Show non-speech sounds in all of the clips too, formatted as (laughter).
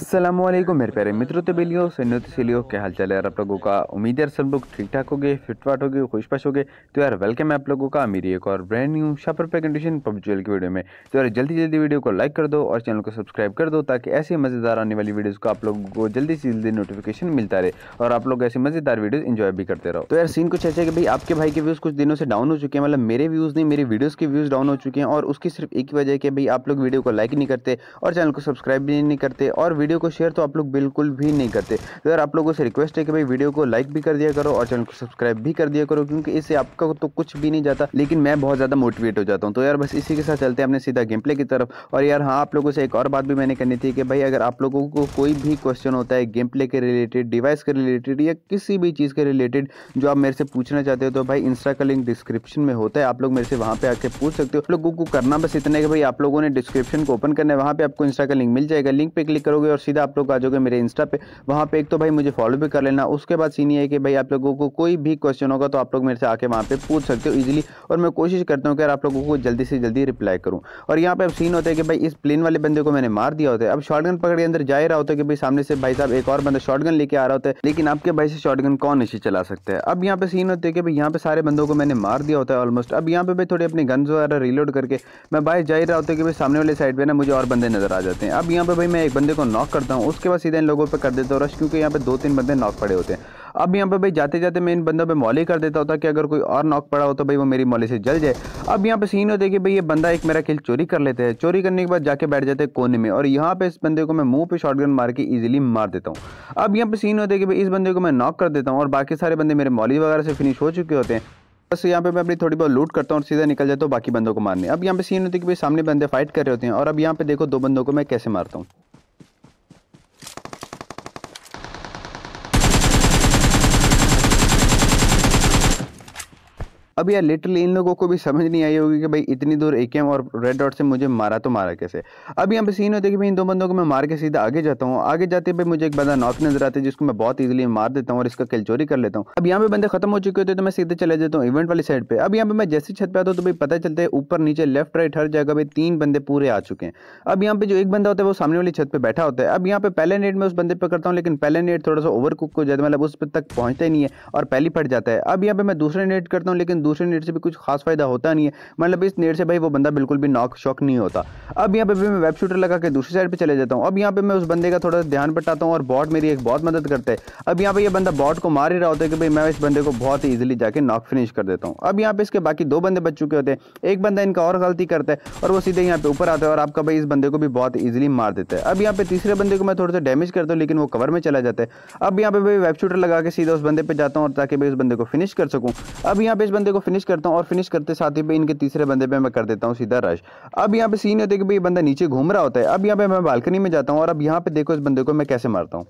असलम मेरे प्यारे मित्रों तबेलियों सन्नत सिलियो क्या हाल चाल है यार आप लोगों का उम्मीद है सब लोग ठीक ठाक हो गए फिटफाट हो गए खुशपाश हो गए तो यार वेलकम है आप लोगों का मेरी एक और ब्रांड न्यू शापर पे कंडीशन पबजुअल की वीडियो में तो यार जल्दी जल्दी वीडियो को लाइक कर दो और चैनल को सब्सक्राइब कर दो ताकि ऐसी मज़ेदार आने वाली वीडियोज़ का आप लोगों को जल्दी से जल्दी नोटिफिकेशन मिलता रहे और आप लोग ऐसी मज़ेदार वीडियो इन्जॉय भी करते रहो तो यार सीन कुछ ऐसे कि भाई आपके भाई के व्यूज़ कुछ दिनों से डाउन हो चुके हैं मतलब मेरे व्यूज़ नहीं मेरे वीडियोज़ के व्यूज़ डाउन हो चुके हैं और उसकी सिर्फ एक ही वजह है कि भाई आप लोग वीडियो को लाइक नहीं करते और चैनल को सब्सक्राइब भी नहीं करते और वीडियो को शेयर तो आप लोग बिल्कुल भी नहीं करते तो यार आप लोगों से रिक्वेस्ट है कि भाई वीडियो को लाइक भी कर दिया करो और चैनल को सब्सक्राइब भी कर दिया करो क्योंकि इससे आपका तो कुछ भी नहीं जाता लेकिन मैं बहुत ज़्यादा मोटिवेट हो जाता हूँ तो यार बस इसी के साथ चलते हैं अपने सीधा गेम प्ले की तरफ और यार हाँ आप लोगों से एक और बात भी मैंने करनी थी कि भाई अगर आप लोगों को कोई भी क्वेश्चन होता है गेम प्ले के रिलेटेड डिवाइस के रिलेटेड या किसी भी चीज़ के रिलेटेड जो आप मेरे से पूछना चाहते हो तो भाई इंस्टा का लिंक डिस्क्रिप्शन में होता है आप लोग मेरे से वहाँ पर आके पूछ सकते हो लोगों को करना बस इतना है कि भाई आप लोगों ने डिस्क्रिप्शन को ओपन करना है वहाँ पर आपको इंस्टा का लिंक मिल जाएगा लिंक पर क्लिक करोगे जाओगे और सीधा आप लोग आ जाओगे मेरे इंस्टा पे वहाँ पे एक तो भाई मुझे फॉलो भी कर लेना उसके बाद सीन ये है कि भाई आप लोगों को कोई भी क्वेश्चन होगा तो आप लोग मेरे से आके वहाँ पे पूछ सकते हो ईजिली और मैं कोशिश करता हूँ कि यार आप लोगों को जल्दी से जल्दी रिप्लाई करूँ और यहाँ पर अब सीन होता है कि भाई इस प्लेन वाले बंदे को मैंने मार दिया होता है अब शॉर्टगन पकड़ के अंदर जा रहा होता है कि भाई सामने से भाई साहब एक और बंदा शॉटगन लेके आ रहा होता है लेकिन आपके भाई से शॉटगन कौन इसी चला सकते हैं अब यहाँ पे सीन होते हैं कि भाई यहाँ पे सारे बंदों को मैंने मार दिया होता है ऑलमोस्ट अब यहाँ पे भाई थोड़ी अपने गन्स वगैरह रिलोड करके मैं बाहर जा ही रहा होता है कि भाई सामने वाले साइड पे ना मुझे और बंदे नजर आ जाते हैं अब यहाँ पे भाई मैं एक बंदे को नॉक करता हूँ उसके बाद सीधा इन लोगों पर कर देता हूँ रश क्योंकि यहाँ पर दो तीन बंदे नॉक पड़े होते हैं अब यहाँ पर भाई जाते जाते मैं इन बंदों पर मॉली कर देता होता कि अगर कोई और नॉक पड़ा हो तो भाई वो मेरी मॉली से जल जाए अब यहाँ पर सीन होता है कि भाई ये बंदा एक मेरा खेल चोरी कर लेते हैं चोरी करने के बाद जाके बैठ जाते हैं कोने में और यहाँ पर इस बंदे को मैं मुँह पर शॉर्ट मार के ईजिली मार देता हूँ अब यहाँ पर सीन होता है कि भाई इस बंदे को मैं नॉक कर देता हूँ और बाकी सारे बंदे मेरे मॉली वगैरह से फिनिश हो चुके होते हैं बस यहाँ पे मैं अपनी थोड़ी बहुत लूट करता हूँ और सीधा निकल जाता हूँ बाकी बंदों को मारने अब यहाँ पे सीन होती है कि भाई सामने बंदे फाइट कर रहे होते हैं और अब यहाँ पे देखो दो बंदों को मैं कैसे मारता हूँ अब यार लिटरली इन लोगों को भी समझ नहीं आई होगी कि भाई इतनी दूर ए और रेड डॉट से मुझे मारा तो मारा कैसे अब यहाँ पे सीन होता है कि भाई इन दो बंदों को मैं मार के सीधा आगे जाता हूँ आगे जाते भाई मुझे एक बंदा नॉक नजर आता है जिसको मैं बहुत ईजिली मार देता हूँ और इसका चोरी कर लेता हूँ अब यहाँ पे बंदे खत्म हो चुके होते तो मैं सीधे चले जाता हूँ इवेंट वाली साइड पर अब यहाँ पे मैं जैसे छत पे आता हूँ तो भाई पता चलता है ऊपर नीचे लेफ्ट राइट हर जगह भाई तीन बंदे पूरे आ चुके हैं अब यहाँ पे जो एक बंदा होता है वो सामने वाली छत पर बैठा होता है अब यहाँ पे पहले नेट में उस बंदे पर करता हूँ लेकिन पहले नेट थोड़ा सा ओवर कुक हो जाता है मतलब उस पर तक पहुंचता ही नहीं है और पहली फट जाता है अब यहाँ पे मैं दूसरे नेट करता हूँ लेकिन दूसरे नेट से भी कुछ खास फ़ायदा होता नहीं है मतलब इस नेट से भाई वो बंदा बिल्कुल भी नॉक शॉक नहीं होता अब यहाँ पे भी मैं वेब शूटर लगा के दूसरी साइड पर चले जाता हूँ अब यहाँ पे मैं उस बंदे का थोड़ा ध्यान बटाता हूँ और बॉट मेरी एक बहुत मदद करता है अब यहाँ पे ये बंदा बॉट को मार ही रहा होता है कि भाई मैं इस बंदे को बहुत ही ईजिली जाकर नॉक फिनिश कर देता हूँ अब यहाँ पे इसके बाकी दो बंदे बच चुके होते हैं एक बंदा इनका और गलती करता है और वो सीधे यहाँ पे ऊपर आता है और आपका भाई इस बंदे को भी बहुत ईजिली मार देता है अब यहाँ पे तीसरे बंदे को मैं थोड़ा सा डैमेज करता हूँ लेकिन वो कवर में चला जाता है अब यहाँ पे भाई वेब शूटर लगा के सीधा उस बंदे पर जाता हूँ और ताकि भाई उस बंदे को फिनिश कर सकूँ अब यहाँ पे इस बंदे को को फिनिश करता हूँ और फिनिश करते साथ ही पे इनके तीसरे बंदे पे मैं कर देता हूँ सीधा रश अब यहाँ पे सीन होता है कि भाई बंदा नीचे घूम रहा होता है अब यहाँ पे मैं बालकनी में जाता हूँ और अब यहाँ पे देखो इस बंदे को मैं कैसे मारता हूँ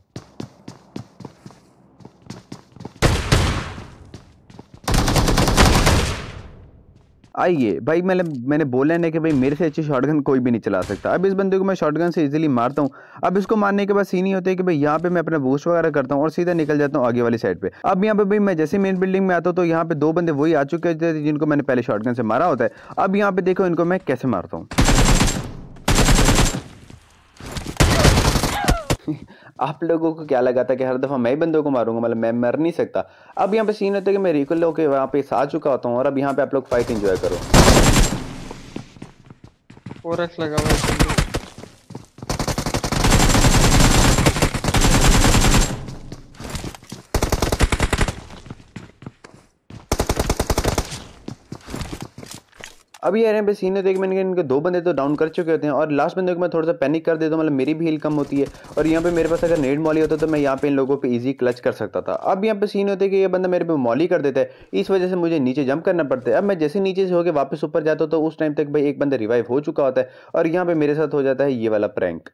आइए भाई मैंने मैंने बोला है ना कि भाई मेरे से अच्छी शॉटगन कोई भी नहीं चला सकता अब इस बंदे को मैं शॉटगन से इजीली मारता हूँ अब इसको मारने के बाद सीन ही होता है कि भाई यहाँ पे मैं अपना बूस्ट वगैरह करता हूँ और सीधा निकल जाता हूँ आगे वाली साइड पे अब यहाँ पे भाई मैं जैसे मेन बिल्डिंग में आता हूँ तो यहाँ पे दो बंदे वही आ चुके थे जिनको मैंने पहले शॉर्टगन से मारा होता है अब यहाँ पे देखो इनको मैं कैसे मारता हूँ (laughs) आप लोगों को क्या लगा था कि हर दफ़ा मैं ही बंदों को मारूंगा मतलब मैं मर नहीं सकता अब यहाँ पे सीन होता है कि मैं रिकल होकर वहाँ पे आ चुका होता हूँ और अब यहाँ पे आप लोग फाइट इंजॉय करो लगा हुआ अभी यहाँ पे सीन पे सीनियर देख मैंने इनके दो बंदे तो डाउन कर चुके होते हैं और लास्ट बंदे को मैं थोड़ा सा पैनिक कर देता हूँ मतलब मेरी भी हिल कम होती है और यहाँ पे मेरे पास अगर नेट मॉली होता तो मैं यहाँ पे इन लोगों पे इजी क्लच कर सकता था अब यहाँ पे सीन होते कि ये बंदा मेरे पे मॉली कर देता है इस वजह से मुझे नीचे जंप करना पड़ता है अब मैं जैसे नीचे से होकर वापस ऊपर जाता हूँ तो उस टाइम तक भाई एक बंदा रिवाइव हो चुका होता है और यहाँ पे मेरे साथ हो जाता है ये वाला प्रैंक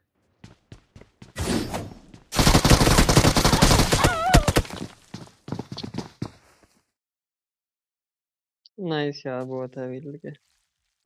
नाइस यार बहुत है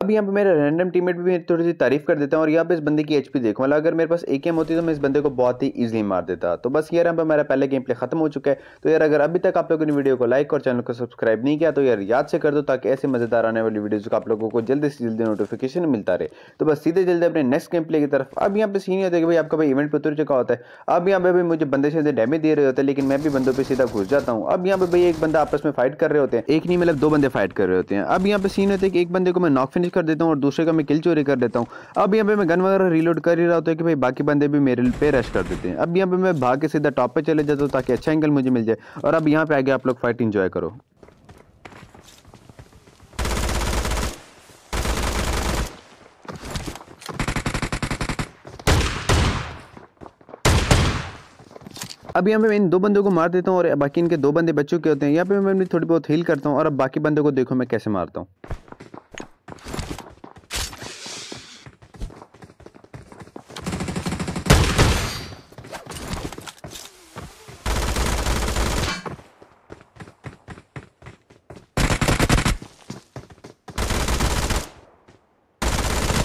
अब यहाँ पे मेरे रैंडम टीममेट भी थोड़ी सी तारीफ कर देता हूँ और यहाँ पे इस बंदे की एचपी देखो मतलब अगर मेरे पास एक एम होती तो मैं इस बंदे को बहुत ही इजीली मार देता तो बस यार यहाँ पे मेरा पहले गेम प्ले खत्म हो चुका है तो यार अगर अभी तक आप लोगों ने वीडियो को लाइक और चैनल को सब्सक्राइब नहीं किया तो यार याद से कर दो ताकि ऐसे मजेदार आने वाली वीडियो को आप लोगों को जल्दी से जल्दी नोटिफिकेशन मिलता रहे तो बस सीधे जल्दी अपने नेक्स्ट गेम प्ले की तरफ अब यहाँ पे सीन होता है कि भाई आपका भाई इवेंट पर उतर चुका होता है अब यहाँ पे भाई मुझे बंदे से डैमेज दे रहे होते हैं लेकिन मैं भी बंदों पर सीधा घुस जाता हूँ अब यहाँ पे भाई एक बंदा आपस में फाइट कर रहे होते हैं एक नहीं मतलब दो बंदे फाइट कर रहे होते हैं अब यहाँ पे सीन होता है कि एक बंदे को मैं नॉक चेंज कर देता हूँ और दूसरे का मैं किल चोरी कर देता हूँ अब यहाँ पे मैं गन वगैरह रिलोड कर ही रहा होता है कि भाई बाकी बंदे भी मेरे पे रेस्ट कर देते हैं अब यहाँ पे मैं भाग के सीधा टॉप पे चले जाता हूँ ताकि अच्छा एंगल मुझे मिल जाए और अब यहाँ पे आगे आप लोग फाइट इंजॉय करो अब यहाँ पे मैं इन दो बंदों को मार देता हूँ और बाकी इनके दो बंदे बच्चों के होते हैं यहाँ पे मैं थोड़ी बहुत हील करता हूँ और अब बाकी बंदों को देखो मैं कैसे मारता हूँ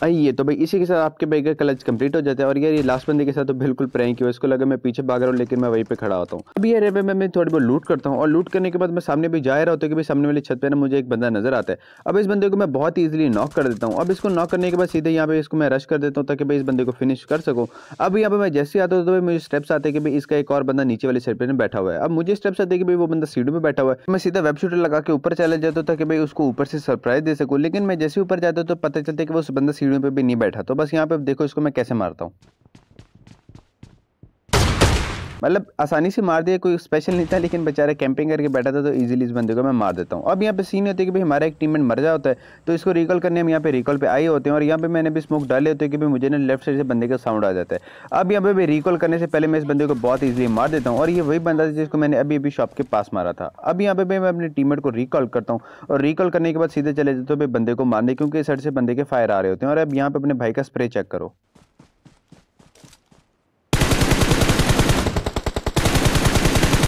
भाई ये तो भाई इसी के साथ आपके भाई का कलच कंप्लीट हो जाता है और यार ये लास्ट बंदे के साथ तो बिल्कुल प्रैंक हुआ इसको लगा मैं पीछे भाग रहा हूँ लेकिन मैं वहीं पे खड़ा होता हूँ अब यार मैं मैं थोड़ी बहुत लूट करता हूँ और लूट करने के बाद मैं सामने भी जा रहा होता है कि भाई सामने वाली छत पर ना मुझे एक बंदा नजर आता है अब इस बंदे को मैं बहुत ईजिली नॉक कर देता हूँ अब इसको नॉक करने के बाद सीधे यहाँ पे इसको मैं रश कर देता हूँ ताकि भाई इस बंदे को फिनिश कर सकूँ अब यहाँ पे मैं जैसे आता हूँ तो भाई मुझे स्टेप्स आते हैं कि भाई इसका एक और बंदा नीचे वाले साइड पर बैठा हुआ है अब मुझे स्टेप्स आते हैं कि भाई वो बंदा सीढ़ी में बैठा हुआ है मैं सीधा वेब शूटर लगा के ऊपर चला जाता हूँ ताकि भाई उसको ऊपर से सरप्राइज दे सकूँ लेकिन मैं जैसे ऊपर जाता हूँ तो पता चलता है कि वो बंदा सीढ़ी वीडियो पे भी नहीं बैठा तो बस यहाँ पे देखो इसको मैं कैसे मारता हूँ मतलब आसानी से मार दिया कोई स्पेशल नहीं था लेकिन बेचारा कैंपिंग करके बैठा था तो ईजिली इस बंदे को मैं मार देता हूँ अब यहाँ पे सीन होती है कि भाई हमारा एक टीम मेट मर जाता है तो इसको रिकॉल करने हम यहाँ पे रिकॉल पे आए होते हैं और यहाँ पे मैंने भी स्मोक डाले होते हैं कि भाई मुझे ना लेफ्ट साइड से बंदे का साउंड आ जाता है अब यहाँ पे भी रिकॉल करने से पहले मैं इस बंदे को बहुत ईजिली मार देता हूँ और ये वही बंदा था जिसको मैंने अभी अभी शॉप के पास मारा था अब यहाँ पे मैं अपने टीम को रिकॉल करता हूँ और रिकॉल करने के बाद सीधे चले जाते हो तो भाई बंदे को मारने क्योंकि इस साइड से बंदे के फायर आ रहे होते हैं और अब यहाँ पे अपने भाई का स्प्रे चेक करो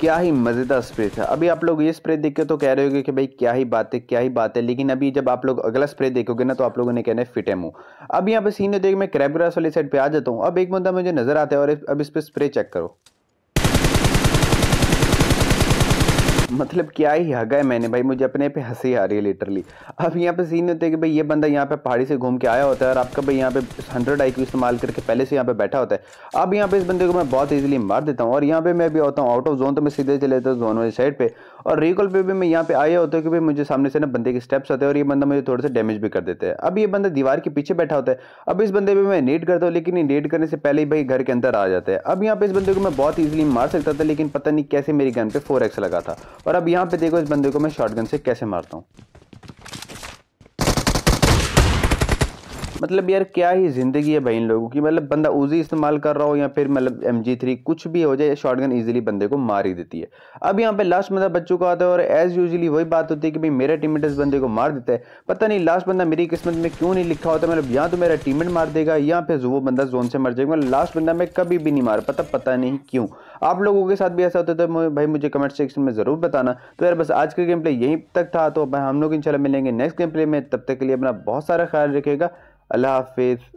क्या ही मज़ेदार स्प्रे था अभी आप लोग ये स्प्रे देख के तो कह रहे होगे कि भाई क्या ही बात है क्या ही बात है लेकिन अभी जब आप लोग अगला स्प्रे देखोगे ना तो आप लोगों ने कहना है फिट एमो अब यहाँ पे सीन होते मैं क्रैबग्रास वाली साइड पे आ जाता हूँ अब एक बंदा मुझे नजर आता है और अब इस पर स्प्रे चेक करो मतलब क्या ही हगा है मैंने भाई मुझे अपने पे हंसी आ रही है लिटरली अब यहाँ पे सीन होते हैं कि भाई ये बंदा यहाँ पे पहाड़ी से घूम के आया होता है और आपका भाई यहाँ पे हंड्रेड आई इस्तेमाल करके पहले से यहाँ पे बैठा होता है अब यहाँ पे इस बंदे को मैं बहुत ईजिली मार देता हूँ और यहाँ पे मैं भी होता हूँ आउट ऑफ जोन तो मैं सीधे चले जाता हूँ जोन वाली साइड पर और रिकॉल पर भी मैं यहाँ पे आया होता है कि भाई मुझे सामने से ना बंदे के स्टेप्स होते हैं और ये बंदा मुझे थोड़े से डैमेज भी कर देता है अब ये बंदा दीवार के पीछे बैठा होता है अब इस बंदे भी मैं नेट करता हूँ लेकिन ये करने से पहले ही भाई घर के अंदर आ जाता है अब यहाँ पे इस बंदे को मैं बहुत ईजिली मार सकता था लेकिन पता नहीं कैसे मेरी गन पे फोर लगा था और अब यहाँ पे देखो इस बंदे को मैं शॉटगन से कैसे मारता हूँ मतलब यार क्या ही ज़िंदगी है भाई इन लोगों की मतलब बंदा उजी इस्तेमाल कर रहा हो या फिर मतलब एम जी थ्री कुछ भी हो जाए शॉर्ट गन ईजिली बंदे को मार ही देती है अब यहाँ पे लास्ट बंदा बच चुका होता है और एज़ यूजली वही बात होती है कि भाई मेरा टीममेट इस बंदे को मार देता है पता नहीं लास्ट बंदा मेरी किस्मत में क्यों नहीं लिखा होता मतलब या तो मेरा टीममेट मार देगा या फिर वो बंदा जोन से मर जाएगा मतलब लास्ट बंदा मैं कभी भी नहीं मार पता पता नहीं क्यों आप लोगों के साथ भी ऐसा होता है तो भाई मुझे कमेंट सेक्शन में ज़रूर बताना तो यार बस आज का गेम प्ले यहीं तक था तो हम लोग इंशाल्लाह मिलेंगे नेक्स्ट गेम प्ले में तब तक के लिए अपना बहुत सारा ख्याल रखेगा Allah faith.